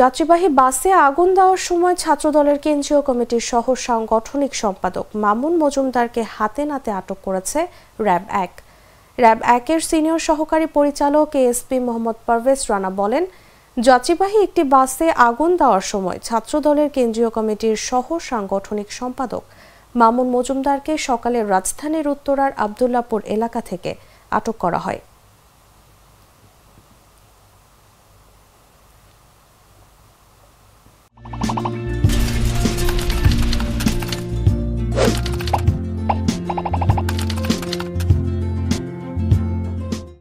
যাত্রীবাহী বাসে আগুন দেওয়ার সময় ছাত্রদলের কেন্দ্রীয় কমিটির সহ সাংগঠনিক সম্পাদক মামুন মজুমদারকে হাতে নাতে আটক করেছে র্যাব এক র্যাব একের সিনিয়র সহকারী পরিচালক এএসপি মোহাম্মদ পারভেজ রানা বলেন যাত্রীবাহী একটি বাসে আগুন দেওয়ার সময় ছাত্রদলের কেন্দ্রীয় কমিটির সহ সাংগঠনিক সম্পাদক মামুন মজুমদারকে সকালে রাজধানীর উত্তরার আবদুল্লাপুর এলাকা থেকে আটক করা হয়